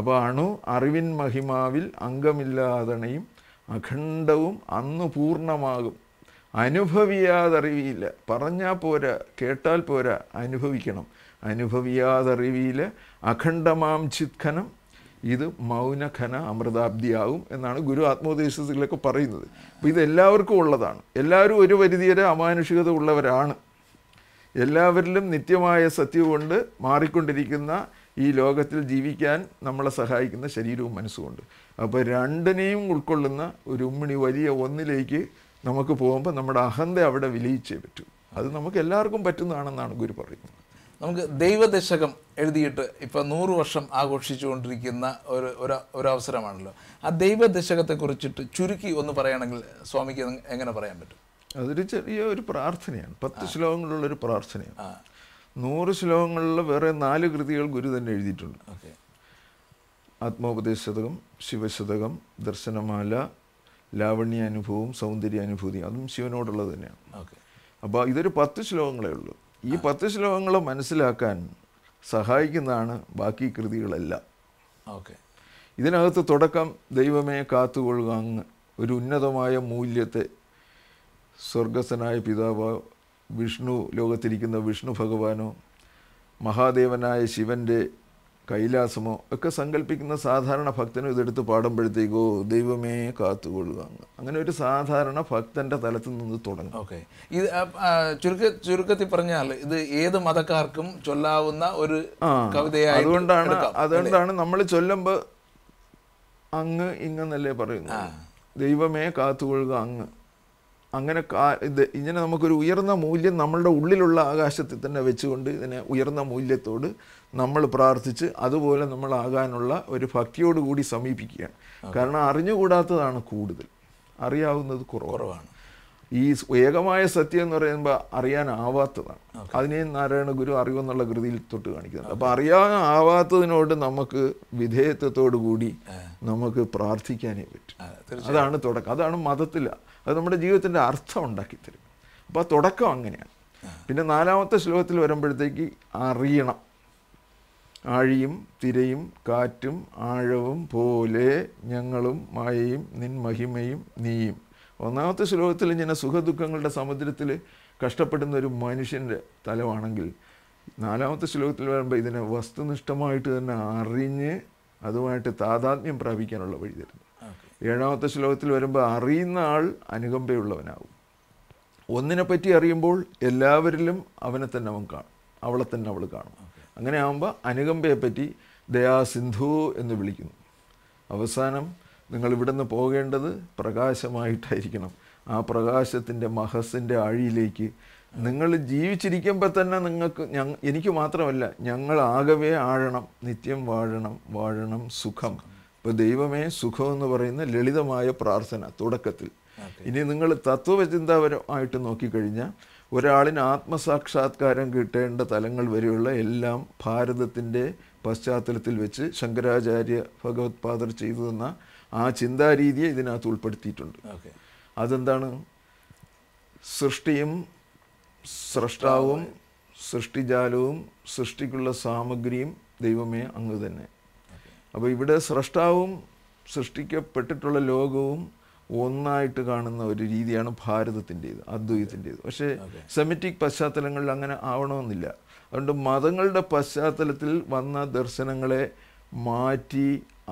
അപ്പോൾ അണു അറിവിൻ മഹിമാവിൽ അംഗമില്ലാതണയും അഖണ്ഡവും അന്ന് പൂർണ്ണമാകും അനുഭവിയാതറിവിയില്ല പറഞ്ഞാൽ പോരാ കേട്ടാൽ പോരാ അനുഭവിക്കണം അനുഭവിയാതറിവിയിൽ അഖണ്ഡമാം ചിത്ഖനം ഇത് മൗനഖന അമൃതാബ്ദിയാവും എന്നാണ് ഗുരു ആത്മോപദേശത്തിലൊക്കെ പറയുന്നത് അപ്പോൾ ഇത് എല്ലാവർക്കും ഉള്ളതാണ് എല്ലാവരും ഒരു പരിധിവരെ അമാനുഷികത ഉള്ളവരാണ് എല്ലാവരിലും നിത്യമായ സത്യം കൊണ്ട് മാറിക്കൊണ്ടിരിക്കുന്ന ഈ ലോകത്തിൽ ജീവിക്കാൻ നമ്മളെ സഹായിക്കുന്ന ശരീരവും മനസ്സുമുണ്ട് അപ്പോൾ രണ്ടിനെയും ഉൾക്കൊള്ളുന്ന ഒരു ഉമ്മിണി വലിയ ഒന്നിലേക്ക് നമുക്ക് പോകുമ്പോൾ നമ്മുടെ അഹന്ത അവിടെ വിലയിച്ചേ പറ്റൂ അത് നമുക്ക് എല്ലാവർക്കും പറ്റുന്നതാണെന്നാണ് ഗുരു പറയുന്നത് നമുക്ക് ദൈവദശകം എഴുതിയിട്ട് ഇപ്പോൾ നൂറ് വർഷം ആഘോഷിച്ചുകൊണ്ടിരിക്കുന്ന ഒരു ഒരു അവസരമാണല്ലോ ആ ദൈവദശകത്തെക്കുറിച്ചിട്ട് ചുരുക്കി ഒന്ന് പറയുകയാണെങ്കിൽ സ്വാമിക്ക് എങ്ങനെ പറയാൻ പറ്റും അതൊരു ചെറിയ ഒരു പ്രാർത്ഥനയാണ് പത്ത് ഒരു പ്രാർത്ഥനയാണ് നൂറ് ശ്ലോകങ്ങളിൽ വേറെ നാല് കൃതികൾ ഗുരു തന്നെ എഴുതിയിട്ടുണ്ട് ആത്മോപദേശതകം ശിവശതകം ദർശനമാല ലാവണ്യ അനുഭവവും സൗന്ദര്യ അനുഭൂതി അതും ശിവനോടുള്ളത് തന്നെയാണ് അപ്പോൾ ഇതൊരു പത്ത് ശ്ലോകങ്ങളേ ഉള്ളൂ ഈ പത്ത് ശ്ലോകങ്ങൾ മനസ്സിലാക്കാൻ സഹായിക്കുന്നതാണ് ബാക്കി കൃതികളെല്ലാം ഓക്കെ ഇതിനകത്ത് തുടക്കം ദൈവമേ കാത്തുകൊള്ളുക അങ്ങ് ഒരു ഉന്നതമായ മൂല്യത്തെ സ്വർഗസ്ഥനായ പിതാവ് വിഷ്ണു ലോകത്തിരിക്കുന്ന വിഷ്ണു ഭഗവാനോ മഹാദേവനായ ശിവൻ്റെ കൈലാസമോ ഒക്കെ സങ്കല്പിക്കുന്ന സാധാരണ ഭക്തനും ഇതെടുത്ത് പാടുമ്പോഴത്തേക്കോ ദൈവമേ കാത്തുകൊള്ളുക അങ്ങനെ ഒരു സാധാരണ ഭക്തന്റെ തലത്തിൽ നിന്ന് തുടങ്ങും ഓക്കെ ഇത് ചുരുക്ക ചുരുക്കത്തിൽ പറഞ്ഞാൽ ഇത് ഏത് മതക്കാർക്കും ചൊല്ലാവുന്ന ഒരു കവിതയായി അതുകൊണ്ടാണ് അതുകൊണ്ടാണ് നമ്മൾ ചൊല്ലുമ്പോൾ അങ്ങ് ഇങ്ങെന്നല്ലേ പറയുന്നത് ദൈവമേ കാത്തുകൊള്ളുക അങ്ങ് അങ്ങനെ ഇത് ഇങ്ങനെ നമുക്കൊരു ഉയർന്ന മൂല്യം നമ്മളുടെ ഉള്ളിലുള്ള ആകാശത്തിൽ തന്നെ വെച്ചുകൊണ്ട് ഇതിനെ ഉയർന്ന മൂല്യത്തോട് നമ്മൾ പ്രാർത്ഥിച്ച് അതുപോലെ നമ്മൾ ആകാനുള്ള ഒരു ഭക്തിയോടുകൂടി സമീപിക്കുകയാണ് കാരണം അറിഞ്ഞുകൂടാത്തതാണ് കൂടുതൽ അറിയാവുന്നത് കുറവാണ് ഈ ഏകമായ സത്യം എന്ന് പറയുമ്പോൾ അറിയാനാവാത്തതാണ് അതിനെയും നാരായണ ഗുരു അറിവെന്നുള്ള കൃതിയിൽ തൊട്ട് കാണിക്കുന്നുണ്ട് അപ്പോൾ അറിയാനാവാത്തതിനോട് നമുക്ക് വിധേയത്വത്തോടു കൂടി നമുക്ക് പ്രാർത്ഥിക്കാനേ പറ്റും അതാണ് തുടക്കം അതാണ് മതത്തിൽ അത് നമ്മുടെ ജീവിതത്തിൻ്റെ അർത്ഥം ഉണ്ടാക്കി തരും അപ്പോൾ ആ തുടക്കം അങ്ങനെയാണ് പിന്നെ നാലാമത്തെ ശ്ലോകത്തിൽ വരുമ്പോഴത്തേക്ക് അറിയണം ആഴിയും തിരയും കാറ്റും ആഴവും പോലെ ഞങ്ങളും മായയും നിൻ മഹിമയും നീയും ഒന്നാമത്തെ ശ്ലോകത്തിൽ ഇങ്ങനെ സുഖദുഃഖങ്ങളുടെ സമുദ്രത്തിൽ കഷ്ടപ്പെടുന്ന ഒരു മനുഷ്യൻ്റെ തലമാണെങ്കിൽ നാലാമത്തെ ശ്ലോകത്തിൽ വരുമ്പോൾ ഇതിനെ വസ്തുനിഷ്ഠമായിട്ട് തന്നെ അറിഞ്ഞ് അതുമായിട്ട് താതാത്മ്യം പ്രാപിക്കാനുള്ള വഴി തരുന്നു ഏഴാമത്തെ ശ്ലോകത്തിൽ വരുമ്പോൾ അറിയുന്ന ആൾ അനുകമ്പയുള്ളവനാകും ഒന്നിനെ പറ്റി അറിയുമ്പോൾ എല്ലാവരിലും അവനെ തന്നെ അവൻ കാണും അവളെ തന്നെ അവൾ കാണും അങ്ങനെ ആകുമ്പോൾ അനുകമ്പയെപ്പറ്റി ദയാസിന്ധു എന്ന് വിളിക്കുന്നു അവസാനം നിങ്ങൾ ഇവിടുന്ന് പോകേണ്ടത് പ്രകാശമായിട്ടായിരിക്കണം ആ പ്രകാശത്തിൻ്റെ മഹസിൻ്റെ അഴിയിലേക്ക് നിങ്ങൾ ജീവിച്ചിരിക്കുമ്പോൾ തന്നെ നിങ്ങൾക്ക് എനിക്ക് മാത്രമല്ല ഞങ്ങൾ ആകവേ ആഴണം നിത്യം വാഴണം വാഴണം സുഖം ഇപ്പോൾ ദൈവമേ സുഖം എന്ന് പറയുന്ന ലളിതമായ പ്രാർത്ഥന തുടക്കത്തിൽ ഇനി നിങ്ങൾ തത്വചിന്താപരമായിട്ട് നോക്കിക്കഴിഞ്ഞാൽ ഒരാളിന് ആത്മസാക്ഷാത്കാരം കിട്ടേണ്ട തലങ്ങൾ വരെയുള്ള എല്ലാം ഭാരതത്തിൻ്റെ പശ്ചാത്തലത്തിൽ വെച്ച് ശങ്കരാചാര്യ ഭഗവത്പാദർ ചെയ്തു തന്ന ആ ചിന്താരീതിയെ ഇതിനകത്ത് ഉൾപ്പെടുത്തിയിട്ടുണ്ട് അതെന്താണ് സൃഷ്ടിയും സൃഷ്ടാവും സൃഷ്ടിജാലവും സൃഷ്ടിക്കുള്ള സാമഗ്രിയും ദൈവമേ അങ്ങ് തന്നെ അപ്പോൾ ഇവിടെ സൃഷ്ടാവും സൃഷ്ടിക്കപ്പെട്ടിട്ടുള്ള ലോകവും ഒന്നായിട്ട് കാണുന്ന ഒരു രീതിയാണ് ഭാരതത്തിൻ്റേത് അദ്വൈതത്തിൻ്റേത് പക്ഷേ സെമിറ്റിക് പശ്ചാത്തലങ്ങളിൽ അങ്ങനെ ആവണമെന്നില്ല അതുകൊണ്ട് മതങ്ങളുടെ പശ്ചാത്തലത്തിൽ വന്ന ദർശനങ്ങളെ മാറ്റി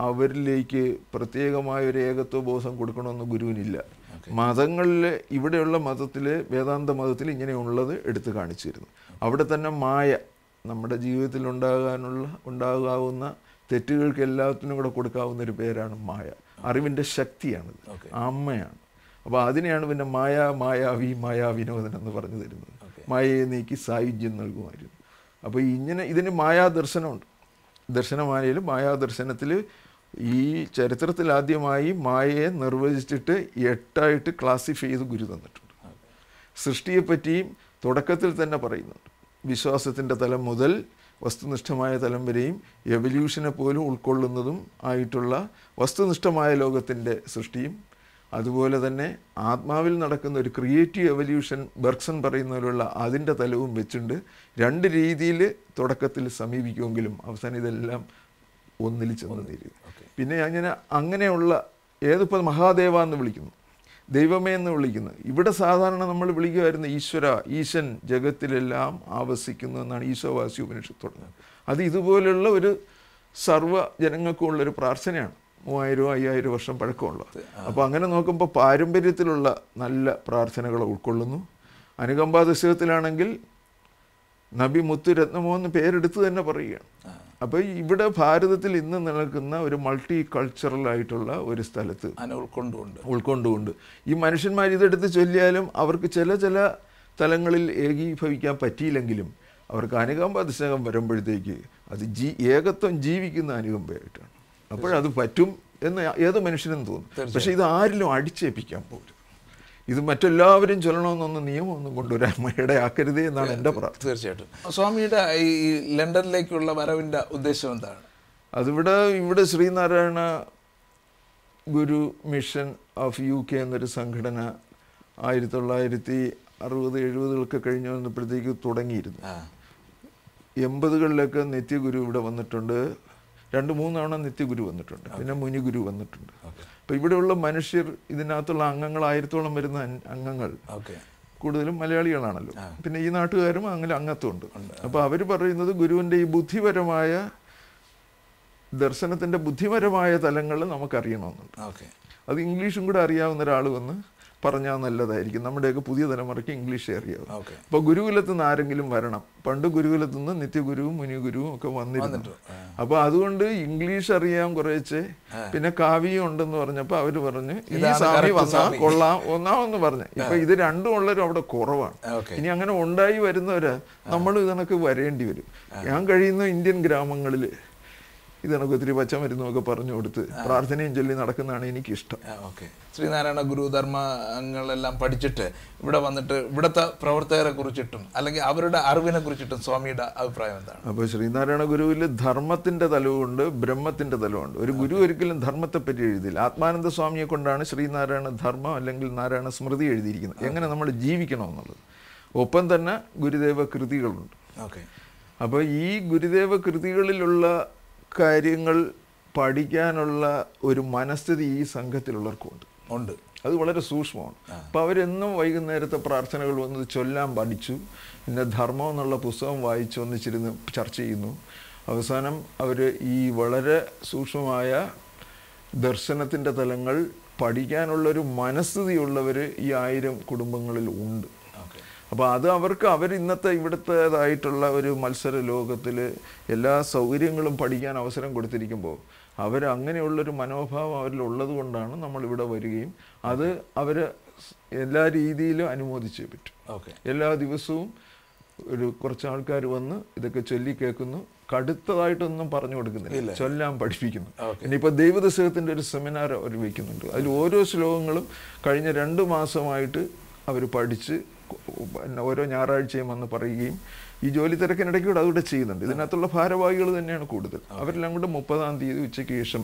അവരിലേക്ക് പ്രത്യേകമായ ഒരു ഏകത്വ ബോധം കൊടുക്കണമെന്ന് ഗുരുവിനില്ല മതങ്ങളിൽ ഇവിടെയുള്ള മതത്തിൽ വേദാന്ത മതത്തിൽ ഇങ്ങനെയുള്ളത് എടുത്തു കാണിച്ചിരുന്നു അവിടെ തന്നെ മായ നമ്മുടെ ജീവിതത്തിൽ ഉണ്ടാകാനുള്ള ഉണ്ടാകാവുന്ന തെറ്റുകൾക്ക് എല്ലാത്തിനും കൂടെ കൊടുക്കാവുന്ന ഒരു പേരാണ് മായ അറിവിൻ്റെ ശക്തിയാണിത് അമ്മയാണ് അപ്പോൾ അതിനെയാണ് പിന്നെ മായ മായാവി മായാ വിനോദനം എന്ന് പറഞ്ഞു തരുന്നത് മായയെ നീക്കി സായുജ്യം നൽകുമായിരുന്നു അപ്പോൾ ഇങ്ങനെ ഇതിന് മായാദർശനമുണ്ട് ദർശനമാലയിൽ മായാദർശനത്തിൽ ഈ ചരിത്രത്തിലാദ്യമായി മായയെ നിർവചിച്ചിട്ട് എട്ടായിട്ട് ക്ലാസിഫൈ ചെയ്ത് ഗുരു തന്നിട്ടുണ്ട് സൃഷ്ടിയെപ്പറ്റിയും തുടക്കത്തിൽ തന്നെ പറയുന്നുണ്ട് വിശ്വാസത്തിൻ്റെ തലം മുതൽ വസ്തുനിഷ്ഠമായ തലം വരെയും എവല്യൂഷനെ പോലും ഉൾക്കൊള്ളുന്നതും ആയിട്ടുള്ള വസ്തുനിഷ്ഠമായ ലോകത്തിൻ്റെ സൃഷ്ടിയും അതുപോലെ തന്നെ ആത്മാവിൽ നടക്കുന്ന ഒരു ക്രിയേറ്റീവ് എവല്യൂഷൻ ബെർക്സൺ പറയുന്ന പോലുള്ള അതിൻ്റെ തലവും വെച്ചുണ്ട് രണ്ട് രീതിയിൽ തുടക്കത്തിൽ സമീപിക്കുമെങ്കിലും അവസാനം ഇതെല്ലാം ഒന്നിൽ ചെന്ന് പിന്നെ അങ്ങനെ അങ്ങനെയുള്ള ഏതിപ്പോൾ മഹാദേവ എന്ന് വിളിക്കുന്നു ദൈവമേ എന്ന് വിളിക്കുന്നു ഇവിടെ സാധാരണ നമ്മൾ വിളിക്കുമായിരുന്നു ഈശ്വര ഈശൻ ജഗത്തിലെല്ലാം ആവസിക്കുന്നു എന്നാണ് ഈശോവാസി ഉപനിഷത്ത് തുടങ്ങുന്നത് അത് ഇതുപോലുള്ള ഒരു സർവ്വ ജനങ്ങൾക്കുമുള്ളൊരു പ്രാർത്ഥനയാണ് മൂവായിരം അയ്യായിരം വർഷം പഴക്കമുള്ള അപ്പോൾ അങ്ങനെ നോക്കുമ്പോൾ പാരമ്പര്യത്തിലുള്ള നല്ല പ്രാർത്ഥനകൾ ഉൾക്കൊള്ളുന്നു അനുകമ്പാ ദശകത്തിലാണെങ്കിൽ നബി മുത്തുരത്നമോ എന്ന് പേരെടുത്ത് തന്നെ പറയുകയാണ് അപ്പോൾ ഇവിടെ ഭാരതത്തിൽ ഇന്ന് നിലനിൽക്കുന്ന ഒരു മൾട്ടി കൾച്ചറൽ ആയിട്ടുള്ള ഒരു സ്ഥലത്ത് ഉൾക്കൊണ്ടുകൊണ്ട് ഉൾക്കൊണ്ടുകൊണ്ട് ഈ മനുഷ്യന്മാർ ഇതെടുത്ത് ചൊല്ലിയാലും അവർക്ക് ചില ചില തലങ്ങളിൽ ഏകീഭവിക്കാൻ പറ്റിയില്ലെങ്കിലും അവർക്ക് അനുകമ്പ ദശകം വരുമ്പോഴത്തേക്ക് അത് ജീ ഏകത്വം ജീവിക്കുന്ന അനുകമ്പയായിട്ടാണ് അപ്പോഴത് പറ്റും എന്ന് ഏത് മനുഷ്യനും തോന്നും പക്ഷെ ഇത് ആരിലും അടിച്ചേൽപ്പിക്കാൻ പോലും ഇത് മറ്റെല്ലാവരും ചൊല്ലണമെന്നൊന്ന് നിയമമൊന്നും കൊണ്ടുവരാൻ ഇടയാക്കരുത് എന്നാണ് എൻ്റെ പ്രാർത്ഥന തീർച്ചയായിട്ടും സ്വാമിയുടെ ഈ ലണ്ടനിലേക്കുള്ള വരവിൻ്റെ ഉദ്ദേശം എന്താണ് അതിവിടെ ഇവിടെ Sree Narayana Guru mission of U K എന്നൊരു സംഘടന ആയിരത്തി തൊള്ളായിരത്തി അറുപത് എഴുപതുകളൊക്കെ കഴിഞ്ഞു വന്നപ്പോഴത്തേക്ക് തുടങ്ങിയിരുന്നു എൺപതുകളിലൊക്കെ നിത്യഗുരു ഇവിടെ വന്നിട്ടുണ്ട് രണ്ട് മൂന്ന് തവണ നിത്യഗുരു വന്നിട്ടുണ്ട് പിന്നെ മുനിഗുരു വന്നിട്ടുണ്ട് അപ്പോൾ ഇവിടെയുള്ള മനുഷ്യർ ഇതിനകത്തുള്ള അംഗങ്ങൾ ആയിരത്തോളം വരുന്ന അംഗങ്ങൾ കൂടുതലും മലയാളികളാണല്ലോ പിന്നെ ഈ നാട്ടുകാരും അങ്ങനെ അംഗത്വമുണ്ട് അപ്പോൾ അവർ പറയുന്നത് ഗുരുവിൻ്റെ ഈ ബുദ്ധിപരമായ ദർശനത്തിൻ്റെ ബുദ്ധിപരമായ തലങ്ങൾ നമുക്കറിയണമെന്നുണ്ട് അത് ഇംഗ്ലീഷും കൂടെ അറിയാവുന്ന ഒരാൾ വന്ന് പറഞ്ഞാൽ നല്ലതായിരിക്കും നമ്മുടെയൊക്കെ പുതിയ തലമുറയ്ക്ക് ഇംഗ്ലീഷ് അറിയാവും അപ്പോൾ ഗുരുകുലത്ത് നിന്ന് ആരെങ്കിലും വരണം പണ്ട് ഗുരുകുലത്ത് നിന്ന് നിത്യഗുരുവും മുനിഗുരുവും ഒക്കെ വന്നിരുന്നു അപ്പോൾ അതുകൊണ്ട് ഇംഗ്ലീഷ് അറിയാം കുറേച്ചെ പിന്നെ കാവ്യം ഉണ്ടെന്ന് പറഞ്ഞപ്പോൾ അവര് പറഞ്ഞു ഈ സാവി വന്നാൽ കൊള്ളാം ഒന്നാമെന്ന് പറഞ്ഞു ഇപ്പൊ ഇത് രണ്ടും ഉള്ളവരും അവിടെ കുറവാണ് ഇനി അങ്ങനെ ഉണ്ടായി വരുന്നവരാ നമ്മൾ ഇതിനൊക്കെ വരേണ്ടി വരും ഞാൻ കഴിയുന്ന ഇന്ത്യൻ ഗ്രാമങ്ങളിൽ ഇതിനൊക്കെ ഒത്തിരി പച്ചമരുന്നും പറഞ്ഞു കൊടുത്ത് പ്രാർത്ഥനയും ചൊല്ലി നടക്കുന്നതാണ് എനിക്കിഷ്ടം ഓക്കെ ശ്രീനാരായണ ഗുരുധർമ്മങ്ങളെല്ലാം പഠിച്ചിട്ട് ഇവിടെ വന്നിട്ട് ഇവിടുത്തെ പ്രവർത്തകരെ കുറിച്ചിട്ടും അല്ലെങ്കിൽ അവരുടെ അറിവിനെ കുറിച്ചിട്ടും സ്വാമിയുടെ അഭിപ്രായം എന്താണ് അപ്പോൾ ശ്രീനാരായണ ഗുരുവിൽ ധർമ്മത്തിൻ്റെ തലവുമുണ്ട് ബ്രഹ്മത്തിൻ്റെ തലവുമുണ്ട് ഒരു ഗുരു ഒരിക്കലും ധർമ്മത്തെ പറ്റി എഴുതിയില്ല ആത്മാനന്ദ സ്വാമിയെ കൊണ്ടാണ് ശ്രീനാരായണ ധർമ്മം അല്ലെങ്കിൽ നാരായണ സ്മൃതി എഴുതിയിരിക്കുന്നത് എങ്ങനെ നമ്മൾ ജീവിക്കണമെന്നുള്ളത് ഒപ്പം തന്നെ ഗുരുദേവ കൃതികളുണ്ട് ഓക്കെ അപ്പോൾ ഈ ഗുരുദേവ കൃതികളിലുള്ള കാര്യങ്ങൾ പഠിക്കാനുള്ള ഒരു മനസ്ഥിതി ഈ സംഘത്തിലുള്ളവർക്കുണ്ട് ഉണ്ട് അത് വളരെ സൂക്ഷ്മമാണ് അപ്പോൾ അവരെന്നും വൈകുന്നേരത്തെ പ്രാർത്ഥനകൾ വന്ന് ചൊല്ലാൻ പഠിച്ചു പിന്നെ ധർമ്മം എന്നുള്ള പുസ്തകം വായിച്ചു വന്നിച്ചിരുന്ന് ചർച്ച ചെയ്യുന്നു അവസാനം അവർ ഈ വളരെ സൂക്ഷ്മമായ ദർശനത്തിൻ്റെ തലങ്ങൾ പഠിക്കാനുള്ളൊരു മനസ്ഥിതിയുള്ളവർ ഈ ആയിരം കുടുംബങ്ങളിൽ ഉണ്ട് അപ്പോൾ അത് അവർക്ക് അവർ ഇന്നത്തെ ഇവിടുത്തേതായിട്ടുള്ള ഒരു മത്സര ലോകത്തിൽ എല്ലാ സൗകര്യങ്ങളും പഠിക്കാൻ അവസരം കൊടുത്തിരിക്കുമ്പോൾ അവർ അങ്ങനെയുള്ളൊരു മനോഭാവം അവരിൽ ഉള്ളത് കൊണ്ടാണ് നമ്മളിവിടെ വരികയും അത് അവർ എല്ലാ രീതിയിലും അനുമോദിച്ചേ പറ്റും എല്ലാ ദിവസവും ഒരു കുറച്ച് ആൾക്കാർ വന്ന് ഇതൊക്കെ ചൊല്ലി കേൾക്കുന്നു കടുത്തതായിട്ടൊന്നും പറഞ്ഞു കൊടുക്കുന്നില്ല ചൊല്ലാൻ പഠിപ്പിക്കുന്നു ഇനിയിപ്പോൾ ദൈവദശകത്തിൻ്റെ ഒരു സെമിനാർ അവർ വയ്ക്കുന്നുണ്ട് അതിൽ ഓരോ ശ്ലോകങ്ങളും കഴിഞ്ഞ രണ്ട് മാസമായിട്ട് അവർ പഠിച്ച് ഓരോ ഞായറാഴ്ചയും വന്ന് പറയുകയും ഈ ജോലി തിരക്കിനിടയ്ക്ക് കൂടെ അതുകൂടെ ചെയ്യുന്നുണ്ട് ഇതിനകത്തുള്ള ഭാരവാഹികൾ തന്നെയാണ് കൂടുതൽ അവരെല്ലാം കൂടെ മുപ്പതാം തീയതി ഉച്ചയ്ക്ക് ശേഷം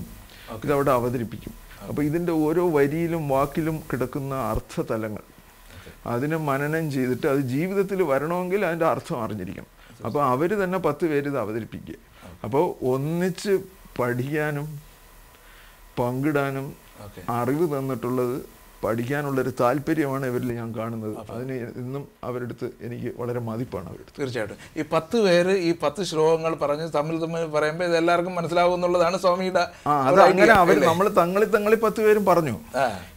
ഇതവിടെ അവതരിപ്പിക്കും അപ്പോൾ ഇതിൻ്റെ ഓരോ വരിയിലും വാക്കിലും കിടക്കുന്ന അർത്ഥതലങ്ങൾ അതിനെ മനനം ചെയ്തിട്ട് അത് ജീവിതത്തിൽ വരണമെങ്കിൽ അതിൻ്റെ അർത്ഥം അറിഞ്ഞിരിക്കണം അപ്പോൾ അവർ തന്നെ പത്ത് പേര് ഇത് അവതരിപ്പിക്കുക അപ്പോൾ ഒന്നിച്ച് പഠിക്കാനും പങ്കിടാനും അറിവ് തന്നിട്ടുള്ളത് പഠിക്കാനുള്ളൊരു താല്പര്യമാണ് ഇവരിൽ ഞാൻ കാണുന്നത് അതിന് ഇന്നും അവരെടുത്ത് എനിക്ക് വളരെ മതിപ്പാണ് അവരെടുത്ത് തീർച്ചയായിട്ടും ഈ പത്ത് പേര് ഈ പത്ത് ശ്ലോകങ്ങൾ പറഞ്ഞ് തമ്മിൽ തമ്മിൽ പറയുമ്പോൾ ഇത് എല്ലാവർക്കും മനസ്സിലാവും എന്നുള്ളതാണ് സ്വാമിയുടെ അത് അങ്ങനെ അവർ നമ്മൾ തങ്ങളിൽ തങ്ങളിൽ പത്ത് പേരും പറഞ്ഞു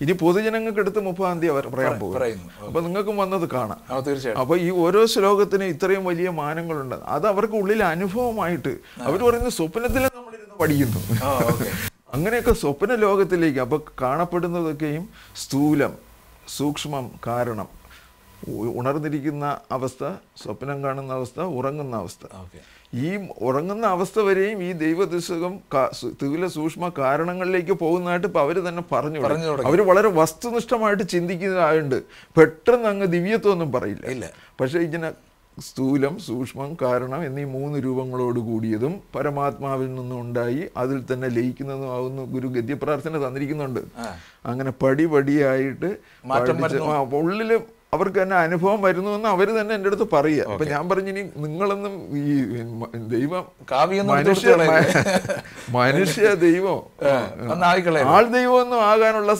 ഇനി പൊതുജനങ്ങൾക്ക് എടുത്ത് മുപ്പതാം തീയതി അവർ പറയാൻ പോകും അപ്പൊ നിങ്ങൾക്കും വന്നത് കാണാം തീർച്ചയായിട്ടും അപ്പൊ ഈ ഓരോ ശ്ലോകത്തിനും ഇത്രയും വലിയ മാനങ്ങളുണ്ട് അത് അവർക്ക് ഉള്ളിൽ അനുഭവമായിട്ട് അവർ പറയുന്നത് സ്വപ്നത്തിൽ നമ്മളിരുന്ന് പഠിക്കുന്നു അങ്ങനെയൊക്കെ സ്വപ്ന ലോകത്തിലേക്ക് അപ്പോൾ കാണപ്പെടുന്നതൊക്കെയും സ്ഥൂലം സൂക്ഷ്മം കാരണം ഉണർന്നിരിക്കുന്ന അവസ്ഥ സ്വപ്നം കാണുന്ന അവസ്ഥ ഉറങ്ങുന്ന അവസ്ഥ ഈ ഉറങ്ങുന്ന അവസ്ഥ വരെയും ഈ ദൈവദൃശകം തിവില സൂക്ഷ്മ കാരണങ്ങളിലേക്ക് പോകുന്നതായിട്ട് ഇപ്പം അവർ തന്നെ പറഞ്ഞു അവർ വളരെ വസ്തുനിഷ്ഠമായിട്ട് ചിന്തിക്കുന്നതായുണ്ട് പെട്ടെന്ന് അങ്ങ് ദിവ്യത്വമൊന്നും പറയില്ല പക്ഷേ ഇങ്ങനെ സ്ഥൂലം സൂക്ഷ്മം കാരണം എന്നീ മൂന്ന് രൂപങ്ങളോട് കൂടിയതും പരമാത്മാവിൽ നിന്നുണ്ടായി അതിൽ തന്നെ ലയിക്കുന്നതും ഗുരു ഗദ്യപ്രാർത്ഥന തന്നിരിക്കുന്നുണ്ട് അങ്ങനെ പടിപടിയായിട്ട് ഉള്ളിൽ അവർക്ക് തന്നെ അനുഭവം വരുന്നു എന്ന് അവർ തന്നെ എൻ്റെ അടുത്ത് പറയുക അപ്പം ഞാൻ പറഞ്ഞിനി നിങ്ങളൊന്നും ഈ ദൈവം മനുഷ്യ മനുഷ്യ ദൈവം ആൾ ദൈവമൊന്നും ആകാനുള്ള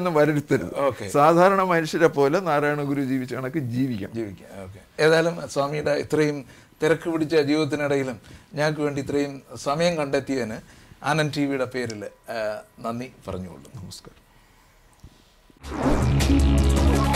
ഒന്നും വരരുത്തരുത് സാധാരണ മനുഷ്യരെ പോലെ നാരായണ ഗുരു ജീവിച്ച കണക്ക് ജീവിക്കാം ജീവിക്കാം ഏതായാലും സ്വാമിയുടെ ഇത്രയും തിരക്ക് പിടിച്ച ജീവിതത്തിനിടയിലും ഞങ്ങൾക്ക് വേണ്ടി ഇത്രയും സമയം കണ്ടെത്തിയതിന് ആനന്ദ് ടി വിയുടെ പേരിൽ നന്ദി പറഞ്ഞുകൊള്ളു നമസ്കാരം